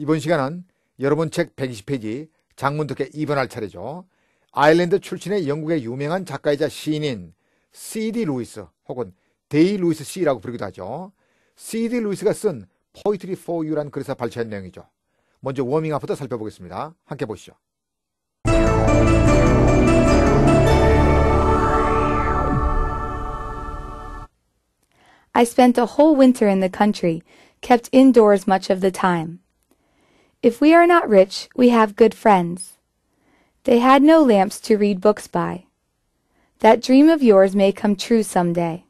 이번 시간은 여러분 책 120페이지 장문득에 입원할 차례죠. 아일랜드 출신의 영국의 유명한 작가이자 시인인 C.D. 루이스 혹은 데이 루이스 씨라고 부르기도 하죠. C.D. 루이스가 쓴 Poetry for You란 글에서 발췌한 내용이죠. 먼저 워밍업부터 살펴보겠습니다. 함께 보시죠. I spent a whole winter in the country, kept indoors much of the time. If we are not rich, we have good friends. They had no lamps to read books by. That dream of yours may come true some day.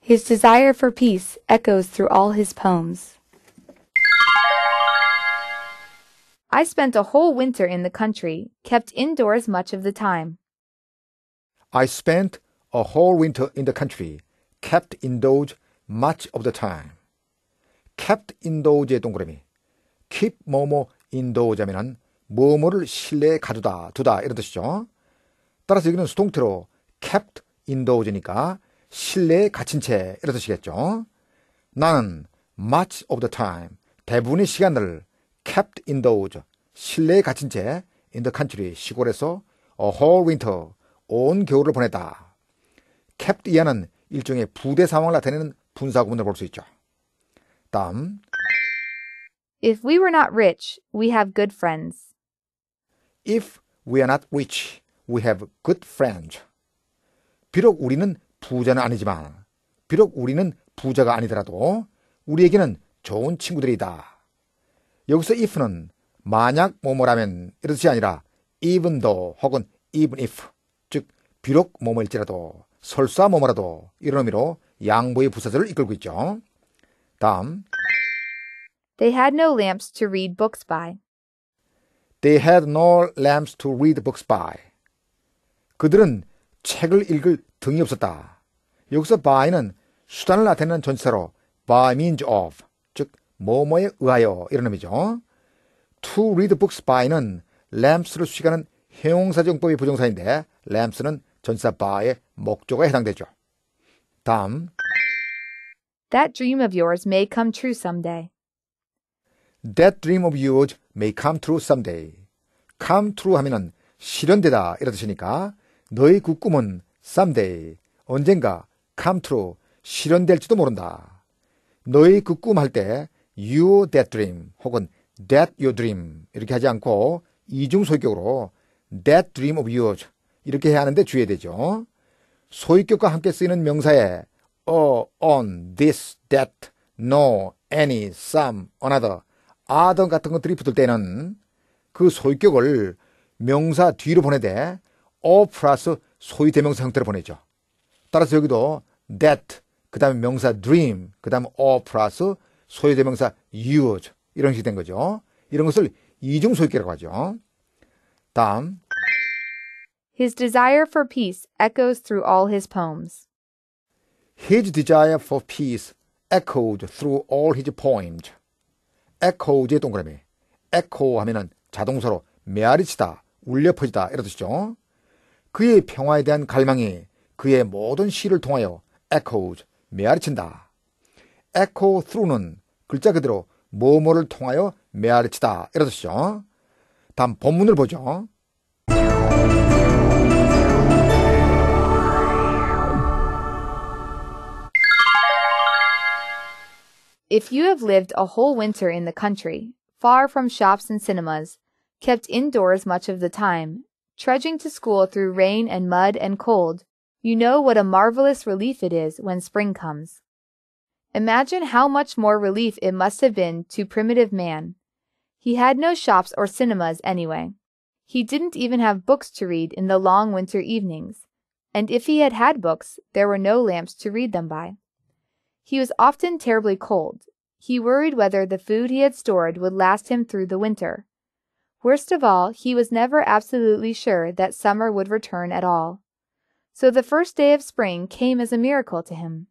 His desire for peace echoes through all his poems. I spent a whole winter in the country, kept indoors much of the time. I spent a whole winter in the country, kept indoors much of the time. kept indoors 동그라미. keep 뭐뭐 in do자면은 뭐뭐를 실내에 가두다, 두다 이런 뜻이죠. 따라서 여기는 수동태로 kept in do즈니까 실내에 갇힌 채 이런 뜻이겠죠. 나는 much of the time 대부분의 시간을 kept in doors 실내에 갇힌 채 in the country 시골에서 a whole winter 온 겨울을 보냈다. kept 이하는 일종의 부대 상황을 나타내는 분사 구문을 볼 수 있죠. 다음 If we were not rich, we have good friends. If we are not rich, we have good friends. 비록 우리는 부자는 아니지만, 비록 우리는 부자가 아니더라도 우리에게는 좋은 친구들이다. 여기서 if는 만약 뭐뭐라면 이런 뜻이 아니라 even though 혹은 even if 즉 비록 뭐뭐일지라도 설사 뭐뭐라도 이런 의미로 양보의 부사절을 이끌고 있죠. 다음 They had no lamps to read books by. They had no lamps to read books by. 그들은 책을 읽을 등이 없었다. 여기서 by는 수단을 나타내는 전치사로 by means of, 즉 뭐뭐에 의하여 이런 의미죠. To read books by는 lamps를 수식하는 형용사정법의 부정사인데 lamps는 전사 바의 목적어에 해당되죠. 다음 That dream of yours may come true someday. That dream of yours may come true someday. come true 하면은 실현되다 이런 뜻이니까 너의 그 꿈은 someday 언젠가 come true 실현될지도 모른다. 너의 그 꿈 할 때 you that dream 혹은 that your dream 이렇게 하지 않고 이중 소유격으로 that dream of yours 이렇게 해야 하는데 주의해야 되죠. 소유격과 함께 쓰이는 명사에 or, on, this, that, no, any, some, another 아던 같은 것들이 붙을 때는 그 소유격을 명사 뒤로 보내되 어 플러스 소위 대명사 형태로 보내죠. 따라서 여기도 that 그 다음에 명사 dream 그 다음에 어 플러스 소위 대명사 use 이런 식이 된 거죠. 이런 것을 이중 소유격이라고 하죠. 다음 His desire for peace echoes through all his poems. His desire for peace e c h o e s through all his poems. echo지 동그라미. echo 하면은 자동사로 메아리치다, 울려 퍼지다 이런 뜻이죠. 그의 평화에 대한 갈망이 그의 모든 시를 통하여 echoes, 메아리친다. echo through는 글자 그대로 뭐뭐를 통하여 메아리치다 이런 뜻이죠. 다음 본문을 보죠. If you have lived a whole winter in the country, far from shops and cinemas, kept indoors much of the time, trudging to school through rain and mud and cold, you know what a marvelous relief it is when spring comes. Imagine how much more relief it must have been to primitive man. He had no shops or cinemas anyway. He didn't even have books to read in the long winter evenings, and if he had had books, there were no lamps to read them by. He was often terribly cold. He worried whether the food he had stored would last him through the winter. Worst of all, he was never absolutely sure that summer would return at all. So the first day of spring came as a miracle to him.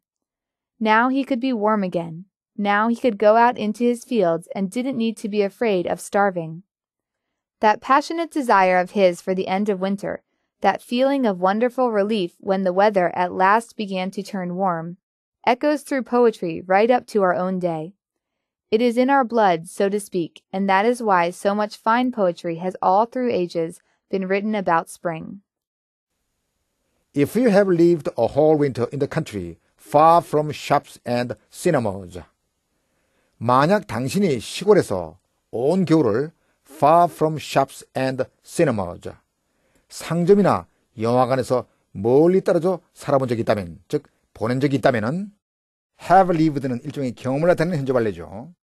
Now he could be warm again. Now he could go out into his fields and didn't need to be afraid of starving. That passionate desire of his for the end of winter, that feeling of wonderful relief when the weather at last began to turn warm, echoes through poetry right up to our own day. It is in our blood, so to speak, and that is why so much fine poetry has all through ages been written about spring. If you have lived a whole winter in the country, far from shops and cinemas, 만약 당신이 시골에서 온 겨울을 far from shops and cinemas, 상점이나 영화관에서 멀리 떨어져 살아본 적이 있다면, 즉 보낸 적이 있다면 have lived는 일종의 경험을 나타내는 현재 발레죠.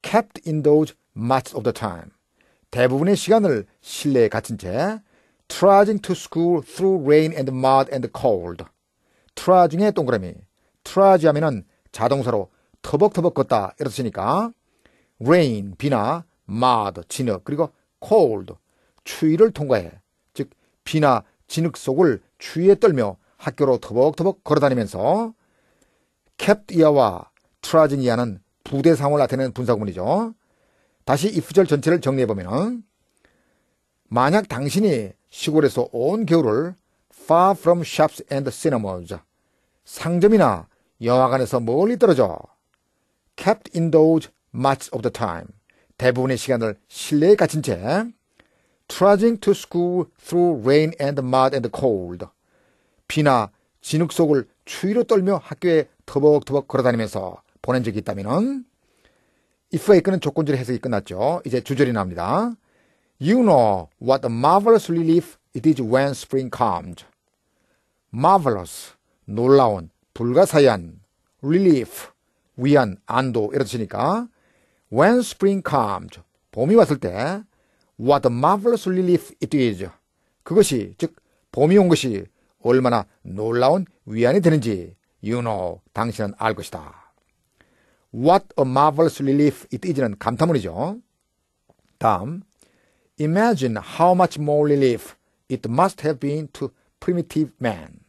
kept in those much of the time. 대부분의 시간을 실내에 갇힌 채 trudging to school through rain and mud and cold. trudging의 동그라미. trudge 하면은 자동사로 터벅터벅 걷다 이런 뜻니까 rain 비나 mud 진흙 그리고 cold 추위를 통과해 즉 비나 진흙 속을 추위에 떨며 학교로 터벅터벅 걸어다니면서 캡이어와 트라진이어는 부대 상황을 나타내는 분사구문이죠. 다시 이 구절 전체를 정리해보면 만약 당신이 시골에서 온 겨울을 far from shops and cinemas 상점이나 영화관에서 멀리 떨어져 kept indoors much of the time 대부분의 시간을 실내에 갇힌 채 trudging to school through rain and mud and cold 비나 진흙 속을 추위로 떨며 학교에 터벅터벅 걸어다니면서 보낸 적이 있다면은 if 에이크는 조건절 해석이 끝났죠. 이제 주절이 나옵니다. You know what a marvelous relief it is when spring comes. marvelous 놀라운 불가사의한 relief 위안 안도 이런 뜻이니까 when spring comes 봄이 왔을 때 what a marvelous relief it is 그것이 즉 봄이 온 것이 얼마나 놀라운 위안이 되는지 you know, 당신은 알 것이다. What a marvelous relief it is는 감탄문이죠. 다음 Imagine how much more relief it must have been to primitive man.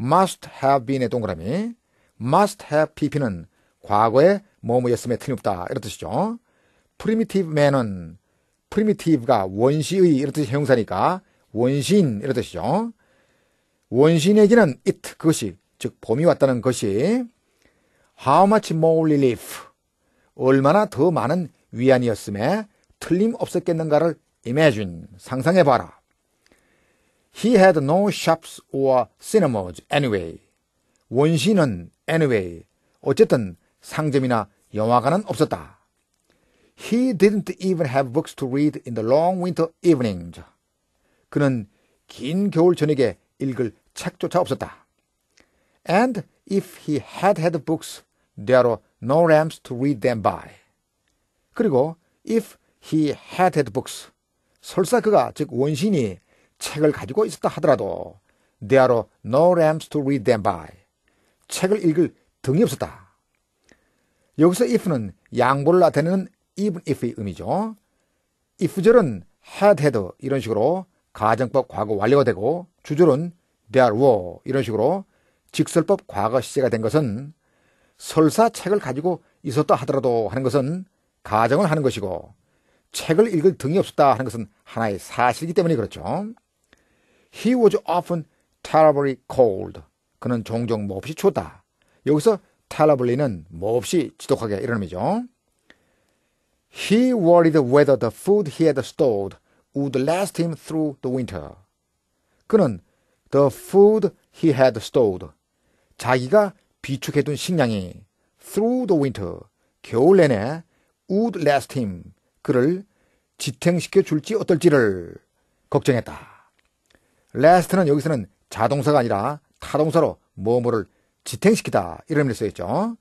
must have been의 동그라미 must have pp는 과거에 머무였음에 틀림없다 이런 뜻이죠. primitive man은 primitive가 원시의 이런 뜻이 형사니까 원시인 이런 뜻이죠. 원시인에게는 it 그것이 즉 봄이 왔다는 것이 how much more relief 얼마나 더 많은 위안이었음에 틀림없었겠는가를 imagine 상상해봐라. He had no shops or cinemas anyway. 원시는 anyway 어쨌든 상점이나 영화관은 없었다. He didn't even have books to read in the long winter evenings. 그는 긴 겨울 저녁에 읽을 책조차 없었다. And if he had had books, there a r e no lamps to read them by. 그리고 if he had had books, 설사 그가 즉 원신이 책을 가지고 있었다 하더라도 there a r e no lamps to read them by. 책을 읽을 등이 없었다. 여기서 if는 양보를 나타내는 even if의 의미죠. if절은 had had 이런 식으로 가정법 과거 완료가 되고 주절은 there were 이런 식으로 직설법 과거 시제가 된 것은 설사 책을 가지고 있었다 하더라도 하는 것은 가정을 하는 것이고 책을 읽을 등이 없었다 하는 것은 하나의 사실이기 때문에 그렇죠. He was often terribly cold. 그는 종종 몹시 추웠다. 여기서 terribly는 몹시 지독하게 이런 의미죠. He worried whether the food he had stored would last him through the winter. 그는 the food he had stored 자기가 비축해둔 식량이 through the winter 겨울 내내 would last him 그를 지탱시켜 줄지 어떨지를 걱정했다. last는 여기서는 자동사가 아니라 타동사로 뭐뭐를 지탱시키다 이런 의미로 쓰여있죠.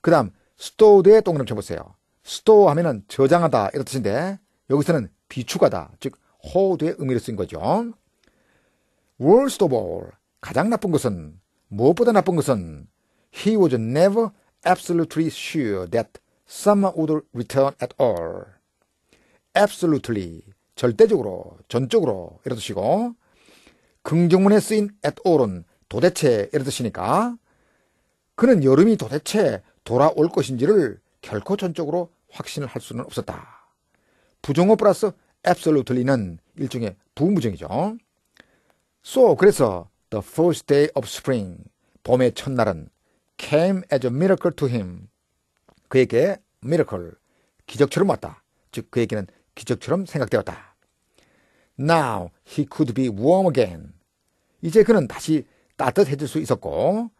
그 다음 stored에 동그라미 쳐보세요. store 하면은 저장하다 이런 뜻인데 여기서는 비축하다 즉 hold의 의미를 쓰인 거죠. Worst of all, 가장 나쁜 것은 무엇보다 나쁜 것은 he was never absolutely sure that s u m m e would return at all. absolutely 절대적으로, 전적으로 이런 뜻이고 긍정문에 쓰인 at all은 도대체 이런 뜻이니까 그는 여름이 도대체 돌아올 것인지를 결코 전적으로 확신을 할 수는 없었다. 부정어 플러스 absolutely는 일종의 부무정이죠. So 그래서 the first day of spring 봄의 첫날은 came as a miracle to him 그에게 miracle 기적처럼 왔다. 즉 그에게는 기적처럼 생각되었다. Now he could be warm again. 이제 그는 다시 따뜻해질 수 있었고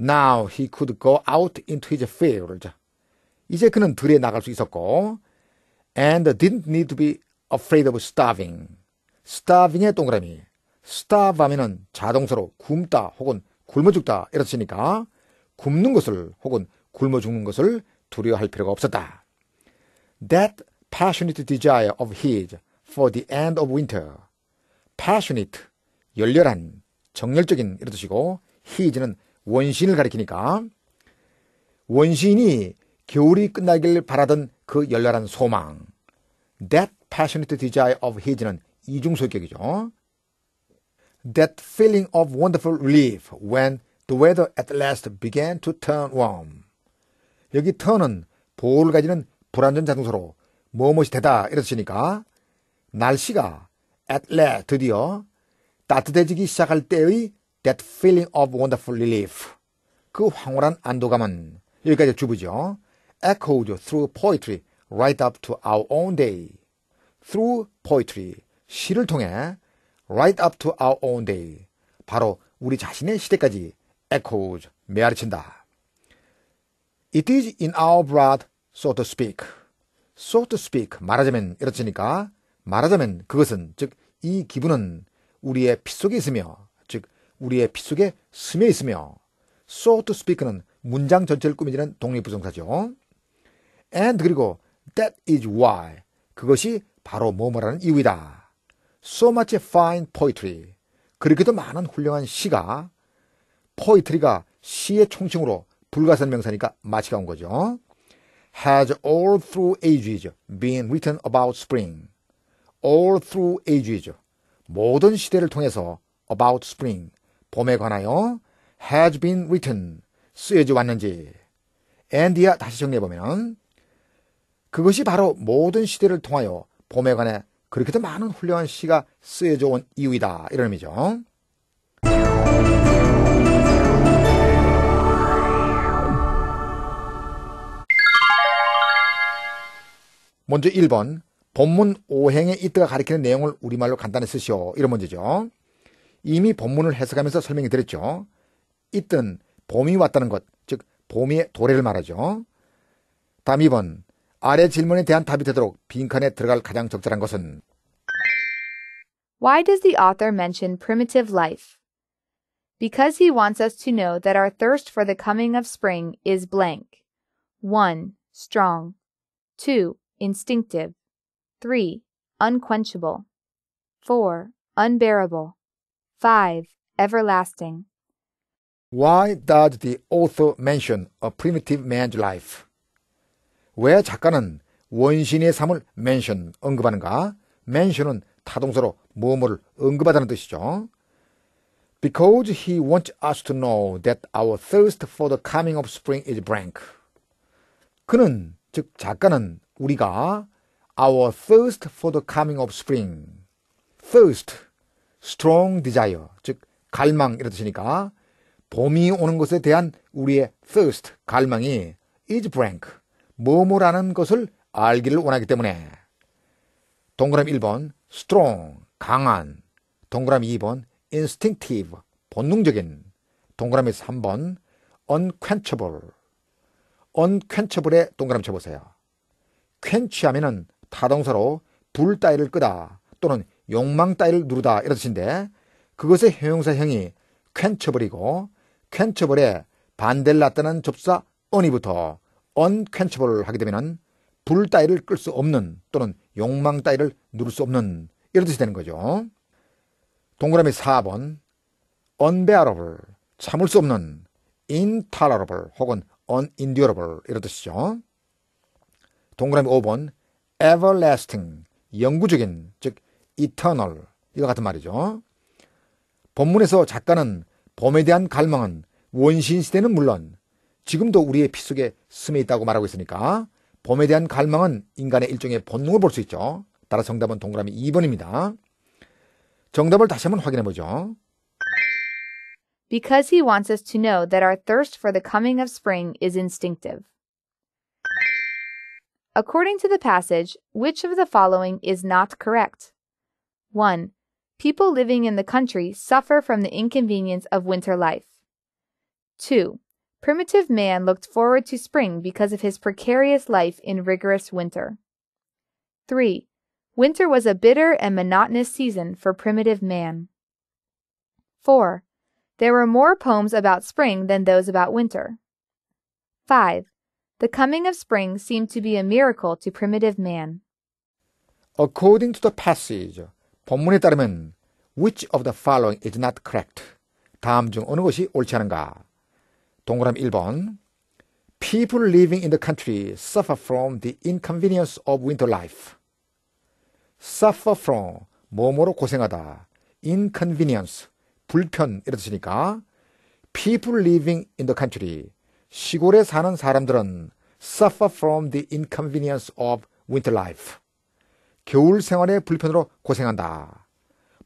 Now he could go out into his field. 이제 그는 들에 나갈 수 있었고 and didn't need to be afraid of starving. starving의 동그라미. 스탑 하면은 자동사로 굶다 혹은 굶어 죽다 이렇으니까 굶는 것을 혹은 굶어 죽는 것을 두려워할 필요가 없었다. That passionate desire of his for the end of winter. passionate, 열렬한, 정열적인 이런 뜻이고 his는 원신을 가리키니까 원신이 겨울이 끝나길 바라던 그 열렬한 소망. That passionate desire of his는 이중소격이죠. that feeling of wonderful relief when the weather at last began to turn warm. 여기 turn은 보호를 가지는 불안전 자동사로 뭐뭇이 되다 이랬으니까 날씨가 at last 드디어 따뜻해지기 시작할 때의 that feeling of wonderful relief 그 황홀한 안도감은 여기까지 주부죠. echoed through poetry right up to our own day. through poetry 시를 통해 right up to our own day. 바로 우리 자신의 시대까지 echoes 메아리친다. It is in our blood, so to speak. So to speak. 말하자면 이렇지니까 말하자면 그것은 즉 이 기분은 우리의 피 속에 있으며 즉 우리의 피 속에 스며 있으며 so to speak는 문장 전체를 꾸미는 독립부정사죠. and 그리고 that is why 그것이 바로 뭐뭐라는 이유이다. so much fine poetry. 그렇게도 많은 훌륭한 시가 poetry가 시의 총칭으로 불가산 명사니까 마치가 온 거죠. has all through ages been written about spring. all through ages 모든 시대를 통해서 about spring 봄에 관하여 has been written 쓰여져 왔는지 and y 다시 정리해 보면 그것이 바로 모든 시대를 통하여 봄에 관해 그렇게도 많은 훌륭한 시가 쓰여져 온 이유이다. 이런 의미죠. 먼저 1번 본문 5행의 이때가 가리키는 내용을 우리말로 간단히 쓰시오. 이런 문제죠. 이미 본문을 해석하면서 설명이 드렸죠. 이뜬 봄이 왔다는 것, 즉 봄의 도래를 말하죠. 다음 2번 아래 질문에 대한 답이 되도록 빈칸에 들어갈 가장 적절한 것은 Why does the author mention primitive life? Because he wants us to know that our thirst for the coming of spring is blank. 1. Strong. 2. Instinctive. 3. Unquenchable. 4. Unbearable. 5. Everlasting. Why does the author mention a primitive man's life? 왜 작가는 원신의 삶을 mention 언급하는가? mention은 타동사로 뭐뭐를 언급하다는 뜻이죠. Because he wants us to know that our thirst for the coming of spring is blank. 그는 즉 작가는 우리가 our thirst for the coming of spring, thirst, strong desire, 즉 갈망 이런 뜻이니까 봄이 오는 것에 대한 우리의 thirst, 갈망이 is blank, 뭐뭐라는 것을 알기를 원하기 때문에 동그라미 1번 strong 강한 동그라미 2번 instinctive 본능적인 동그라미 3번 unquenchable unquenchable의 동그라미 쳐보세요 quench 하면은 타동사로 불 따위를 끄다 또는 욕망 따위를 누르다 이런 뜻인데 그것의 형용사형이 quenchable이고 quenchable의 반대를 나타는 접사 언이부터 unquenchable을 하게 되면 불 따위를 끌 수 없는 또는 욕망 따위를 누를 수 없는 이런 뜻이 되는 거죠. 동그라미 4번 unbearable 참을 수 없는 intolerable 혹은 unendurable 이런 뜻이죠. 동그라미 5번 everlasting 영구적인 즉 eternal 이거 같은 말이죠. 본문에서 작가는 봄에 대한 갈망은 원시 시대는 물론 지금도 우리의 피 속에 스며 있다고 말하고 있으니까 봄에 대한 갈망은 인간의 일종의 본능을 볼 수 있죠. 따라 정답은 동그라미 2번입니다. 정답을 다시 한번 확인해 보죠. Because he wants us to know that our thirst for the coming of spring is instinctive. According to the passage, which of the following is not correct? 1. People living in the country suffer from the inconvenience of winter life. 2. Primitive man looked forward to spring because of his precarious life in rigorous winter. 3. Winter was a bitter and monotonous season for primitive man. 4. There were more poems about spring than those about winter. 5. The coming of spring seemed to be a miracle to primitive man. According to the passage, 본문에 따르면 which of the following is not correct? 다음 중 어느 것이 옳지 않은가? 동그라미 1번. People living in the country suffer from the inconvenience of winter life. suffer from, 뭐뭐로 고생하다. inconvenience, 불편, 이라 뜻이니까. People living in the country, 시골에 사는 사람들은 suffer from the inconvenience of winter life. 겨울 생활의 불편으로 고생한다.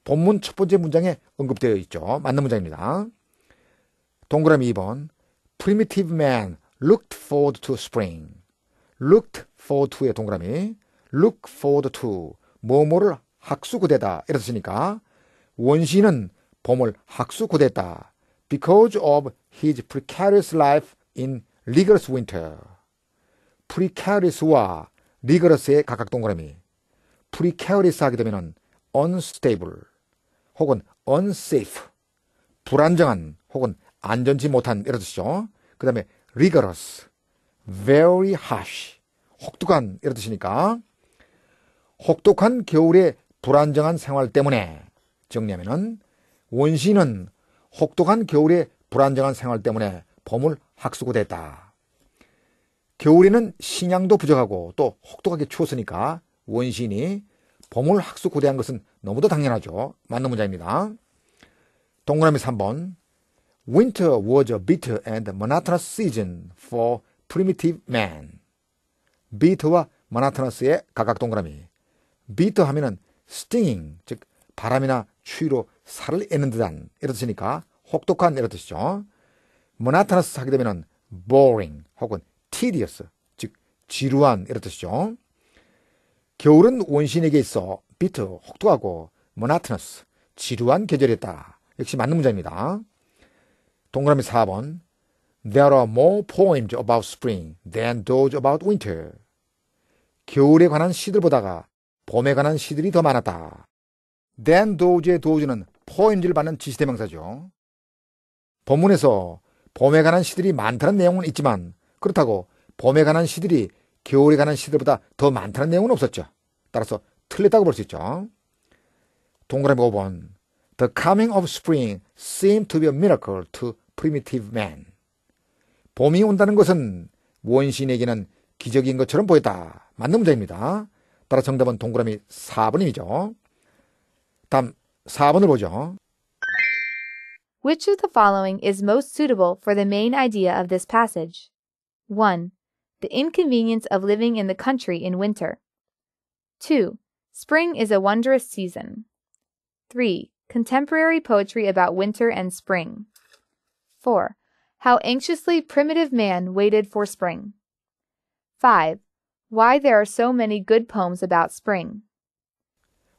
본문 첫 번째 문장에 언급되어 있죠. 맞는 문장입니다. 동그라미 2번. primitive man looked forward to spring. looked forward to의 동그라미. look forward to. 뭐뭐를 학수고대다. 이랬으니까 원시는 봄을 학수고대다. because of his precarious life in rigorous winter. precarious와 rigorous의 각각 동그라미. precarious 하게 되면은 unstable 혹은 unsafe, 불안정한 혹은 안전치 못한 이런 뜻이죠. 그 다음에 rigorous, very harsh, 혹독한 이런 뜻이니까 혹독한 겨울의 불안정한 생활 때문에 정리하면은 원시는 혹독한 겨울의 불안정한 생활 때문에 봄을 학수고됐다. 겨울에는 식량도 부족하고 또 혹독하게 추웠으니까 원시인이 봄을 학수고대한 것은 너무도 당연하죠. 맞는 문제입니다. 동그라미 3번 Winter was a bitter and monotonous season for primitive man. bitter와 monotonous의 각각 동그라미. bitter 하면은 stinging, 즉 바람이나 추위로 살을 애는 듯한 이런 뜻이니까 혹독한 이런 뜻이죠. monotonous 하게 되면은 boring 혹은 tedious, 즉 지루한 이런 뜻이죠. 겨울은 원신에게 있어 bitter, 혹독하고 monotonous, 지루한 계절이었다. 역시 맞는 문제입니다. 동그라미 4번. There are more poems about spring than those about winter. 겨울에 관한 시들보다가 봄에 관한 시들이 더 많았다. than those의 those는 poems를 받는 지시대명사죠. 본문에서 봄에 관한 시들이 많다는 내용은 있지만 그렇다고 봄에 관한 시들이 겨울에 관한 시들보다 더 많다는 내용은 없었죠. 따라서 틀렸다고 볼 수 있죠. 동그라미 5번 The coming of spring seemed to be a miracle to primitive man. 봄이 온다는 것은 원시인에게는 기적인 것처럼 보였다. 맞는 문제입니다. 따라 정답은 동그라미 4번이죠. 다음 4번을 보죠. Which of the following is most suitable for the main idea of this passage? 1. The inconvenience of living in the country in winter. 2. Spring is a wondrous season. 3. Contemporary poetry about winter and spring. 4. How anxiously primitive man waited for spring. 5. Why there are so many good poems about spring.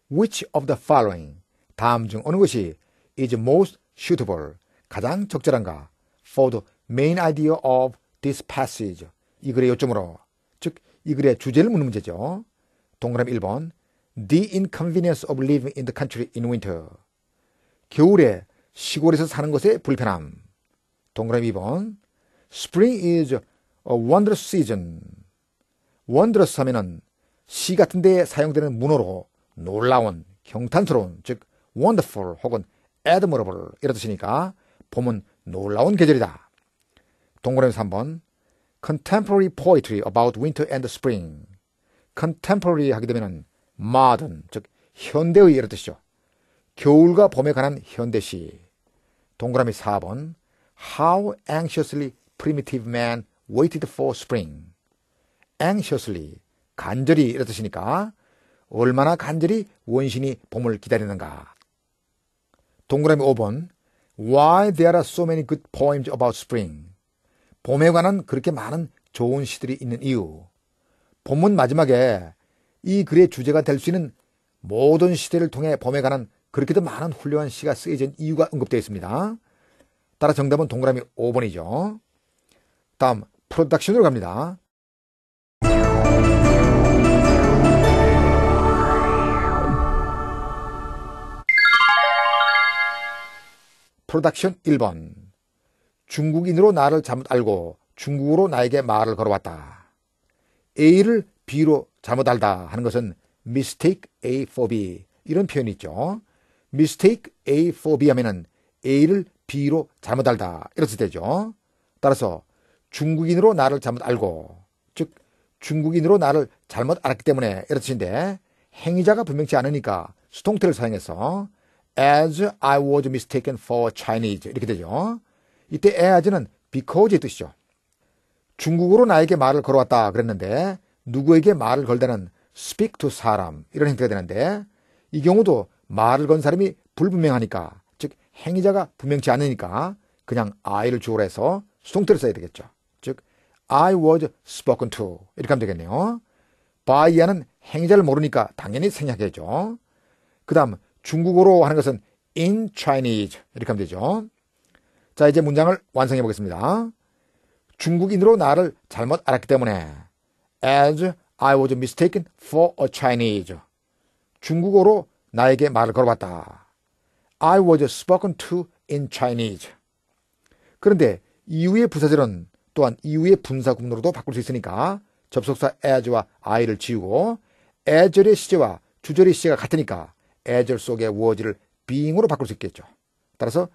Which of the following 다음 중 어느 것이 is most suitable 가장 적절한가 for the main idea of this passage 이 글의 요점으로 즉 이 글의 주제를 묻는 문제죠. 동그라미 1번 The inconvenience of living in the country in winter 겨울에 시골에서 사는 것의 불편함 동그라미 2번. Spring is a wondrous season. wondrous 하면은 시 같은 데에 사용되는 문어로 놀라운, 경탄스러운, 즉 wonderful 혹은 admirable 이런 뜻이니까 봄은 놀라운 계절이다. 동그라미 3번. contemporary poetry about winter and spring. contemporary 하게 되면은 modern, 즉 현대의 이런 뜻이죠. 겨울과 봄에 관한 현대시. 동그라미 4번. How anxiously primitive man waited for spring. anxiously 간절히 이런 듯이니까 얼마나 간절히 원신이 봄을 기다리는가. 동그라미 5번 Why there are so many good poems about spring. 봄에 관한 그렇게 많은 좋은 시들이 있는 이유. 본문 마지막에 이 글의 주제가 될 수 있는 모든 시대를 통해 봄에 관한 그렇게도 많은 훌륭한 시가 쓰여진 이유가 언급되어 있습니다. 따라 정답은 동그라미 5번이죠. 다음 프로덕션으로 갑니다. 프로덕션 1번 중국인으로 나를 잘못 알고 중국으로 나에게 말을 걸어왔다. A를 B로 잘못 알다 하는 것은 mistake A for B 이런 표현이 있죠. mistake A for B 하면은 A를 B로 잘못 알다 이렇게 되죠. 따라서 중국인으로 나를 잘못 알고 즉 중국인으로 나를 잘못 알았기 때문에 이렇듯인데 행위자가 분명치 않으니까 수동태를 사용해서 as I was mistaken for Chinese 이렇게 되죠. 이때 as는 because의 뜻이죠. 중국으로 나에게 말을 걸어왔다 그랬는데 누구에게 말을 걸다는 speak to 사람 이런 형태가 되는데 이 경우도 말을 건 사람이 불분명하니까 행위자가 분명치 않으니까 그냥 I를 주어로 해서 수동태를 써야 되겠죠. 즉 I was spoken to 이렇게 하면 되겠네요. 바이아는 행위자를 모르니까 당연히 생략해야죠. 그 다음 중국어로 하는 것은 in Chinese 이렇게 하면 되죠. 자 이제 문장을 완성해 보겠습니다. 중국인으로 나를 잘못 알았기 때문에 as I was mistaken for a Chinese 중국어로 나에게 말을 걸어봤다. I was spoken to in Chinese. 그런데 이후의 부사절은 또한 이후의 분사 구문으로도 바꿀 수 있으니까 접속사 as와 I를 지우고 as절의 시제와 주절의 시제가 같으니까 as절 속의 w 워지를 being으로 바꿀 수 있겠죠. 따라서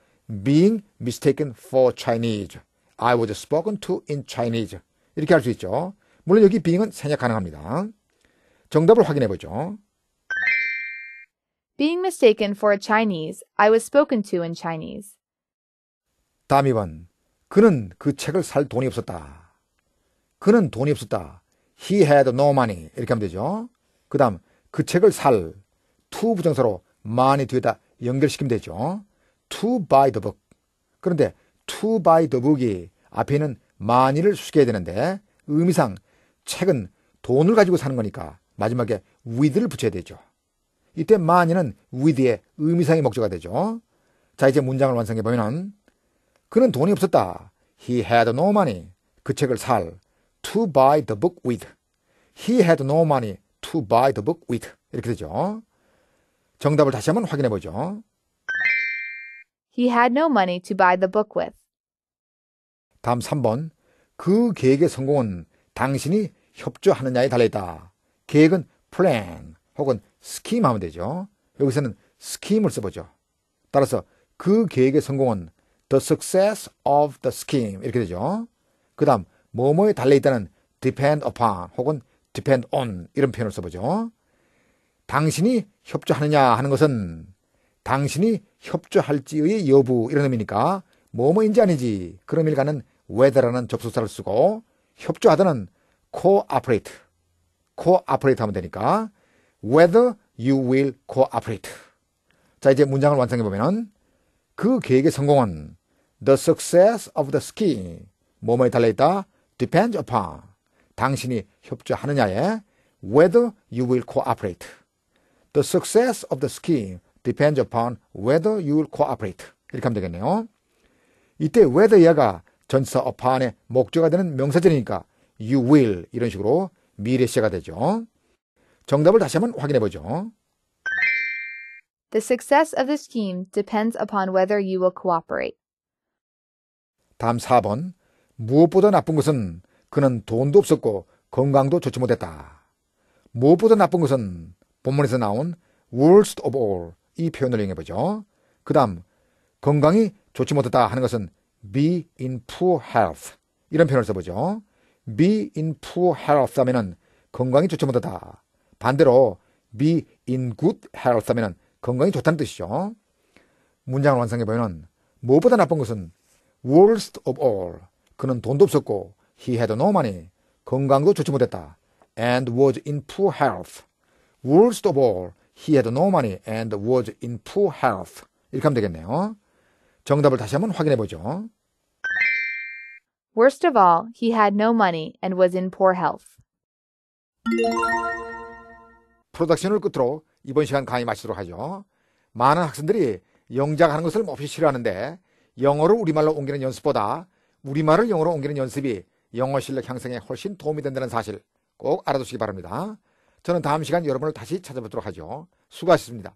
being mistaken for Chinese. I was spoken to in Chinese. 이렇게 할 수 있죠. 물론 여기 being은 생략 가능합니다. 정답을 확인해 보죠. Being mistaken for a Chinese, I was spoken to in Chinese. 다미반, 그는 그 책을 살 돈이 없었다. 그는 돈이 없었다. He had no money. 이렇게 하면 되죠. 그 다음, 그 책을 살, to 부정사로 money 뒤에다 연결시키면 되죠. to buy the book. 그런데 to buy the book이 앞에 있는 money를 수식해야 되는데 의미상 책은 돈을 가지고 사는 거니까 마지막에 with를 붙여야 되죠. 이때 마니는 with의 의미상의 목적이 되죠. 자, 이제 문장을 완성해보면 그는 돈이 없었다. He had no money. 그 책을 살. To buy the book with. He had no money to buy the book with. 이렇게 되죠. 정답을 다시 한번 확인해보죠. He had no money to buy the book with. 다음 3번. 그 계획의 성공은 당신이 협조하느냐에 달려있다. 계획은 plan 혹은 스킴 하면 되죠. 여기서는 스킴을 써보죠. 따라서 그 계획의 성공은 the success of the scheme 이렇게 되죠. 그 다음 뭐뭐에 달려있다는 depend upon 혹은 depend on 이런 표현을 써보죠. 당신이 협조하느냐 하는 것은 당신이 협조할지의 여부 이런 의미니까 뭐뭐인지 아닌지 그런 의미 일가는 whether라는 접속사를 쓰고 협조하다는 cooperate cooperate 하면 되니까 whether you will cooperate. 자, 이제 문장을 완성해 보면은 그 계획의 성공은 the success of the scheme 뭐뭐에 달려 있다 depends upon 당신이 협조하느냐에 whether you will cooperate. The success of the scheme depends upon whether you will cooperate. 이렇게 하면 되겠네요. 이때 whether 얘가 전사 upon의 목적이 되는 명사절이니까 you will 이런 식으로 미래 시가 되죠. 정답을 다시 한번 확인해 보죠. The success of the scheme depends upon whether you will cooperate. 다음 4번. 무엇보다 나쁜 것은 그는 돈도 없었고 건강도 좋지 못했다. 무엇보다 나쁜 것은 본문에서 나온 worst of all 이 표현을 이용해 보죠. 그 다음 건강이 좋지 못했다 하는 것은 be in poor health 이런 표현을 써보죠. be in poor health 하면은 건강이 좋지 못하다. 반대로 be in good health 하면 건강이 좋다는 뜻이죠. 문장을 완성해 보면 무엇보다 나쁜 것은 worst of all 그는 돈도 없었고 he had no money 건강도 좋지 못했다 and was in poor health worst of all he had no money and was in poor health 이렇게 하면 되겠네요. 정답을 다시 한번 확인해 보죠. Worst of all, he had no money and was in poor health. 프로덕션을 끝으로 이번 시간 강의 마치도록 하죠. 많은 학생들이 영작하는 것을 몹시 싫어하는데 영어를 우리말로 옮기는 연습보다 우리말을 영어로 옮기는 연습이 영어 실력 향상에 훨씬 도움이 된다는 사실 꼭 알아두시기 바랍니다. 저는 다음 시간 여러분을 다시 찾아뵙도록 하죠. 수고하셨습니다.